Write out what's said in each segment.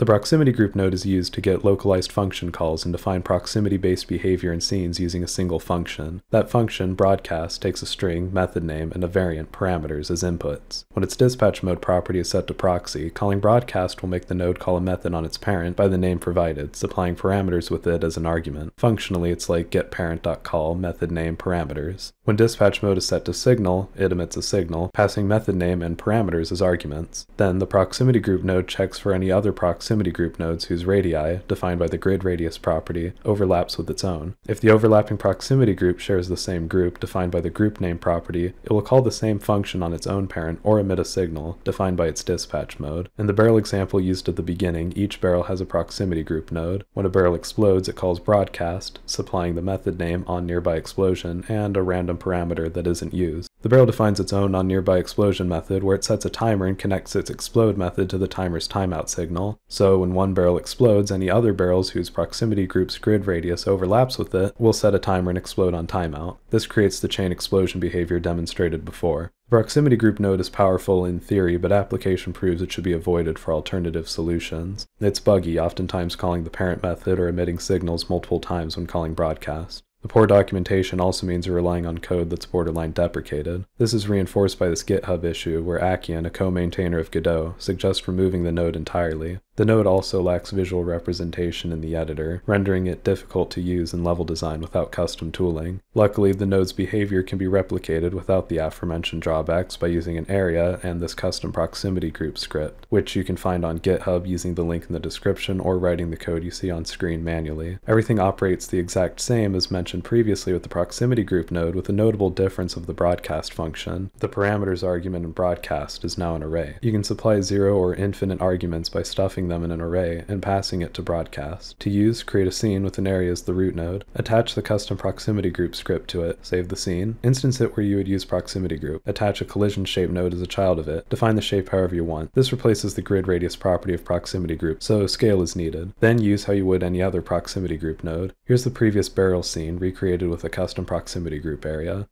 The proximity group node is used to get localized function calls and define proximity-based behavior in scenes using a single function. That function, broadcast, takes a string, method name, and a variant, parameters, as inputs. When its dispatch mode property is set to proxy, calling broadcast will make the node call a method on its parent by the name provided, supplying parameters with it as an argument. Functionally, it's like getParent.call method name parameters. When dispatch mode is set to signal, it emits a signal, passing method name and parameters as arguments. Then the proximity group node checks for any other proximity proximity group nodes whose radii, defined by the grid radius property, overlaps with its own. If the overlapping proximity group shares the same group, defined by the group name property, it will call the same function on its own parent or emit a signal, defined by its dispatch mode. In the barrel example used at the beginning, each barrel has a proximity group node. When a barrel explodes, it calls broadcast, supplying the method name on nearby explosion and a random parameter that isn't used. The barrel defines its own on nearby explosion method where it sets a timer and connects its explode method to the timer's timeout signal, so when one barrel explodes, any other barrels whose proximity group's grid radius overlaps with it will set a timer and explode on timeout. This creates the chain explosion behavior demonstrated before. The proximity group node is powerful in theory, but application proves it should be avoided for alternative solutions. It's buggy, oftentimes calling the parent method or emitting signals multiple times when calling broadcast. The poor documentation also means you're relying on code that's borderline deprecated. This is reinforced by this GitHub issue, where Akian, a co-maintainer of Godot, suggests removing the node entirely. The node also lacks visual representation in the editor, rendering it difficult to use in level design without custom tooling. Luckily, the node's behavior can be replicated without the aforementioned drawbacks by using an area and this custom proximity group script, which you can find on GitHub using the link in the description or writing the code you see on screen manually. Everything operates the exact same as mentioned previously with the proximity group node with a notable difference of the broadcast function. The parameters argument in broadcast is now an array. You can supply zero or infinite arguments by stuffing them in an array and passing it to broadcast. To use, create a scene with an area as the root node, attach the custom proximity group script to it, save the scene, instance it where you would use proximity group, attach a collision shape node as a child of it, define the shape however you want. This replaces the grid radius property of proximity group, so scale is needed. Then use how you would any other proximity group node. Here's the previous burial scene recreated with a custom proximity group area.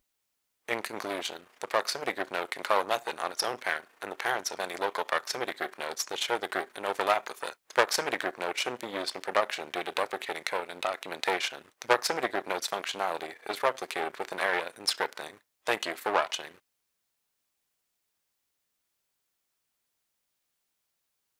In conclusion, the proximity group node can call a method on its own parent and the parents of any local proximity group nodes that share the group and overlap with it. The proximity group node shouldn't be used in production due to deprecating code and documentation. The proximity group node's functionality is replicated with an area in scripting. Thank you for watching.